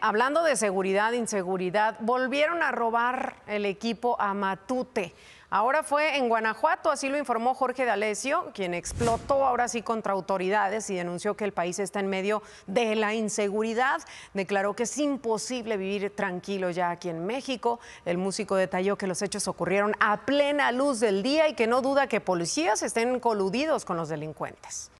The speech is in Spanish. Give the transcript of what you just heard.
hablando de seguridad, inseguridad, volvieron a robar el equipo a Matute. Ahora fue en Guanajuato, así lo informó Jorge D'Alessio, quien explotó ahora sí contra autoridades y denunció que el país está en medio de la inseguridad. Declaró que es imposible vivir tranquilo ya aquí en México. El músico detalló que los hechos ocurrieron a plena luz del día y que no duda que policías estén coludidos con los delincuentes.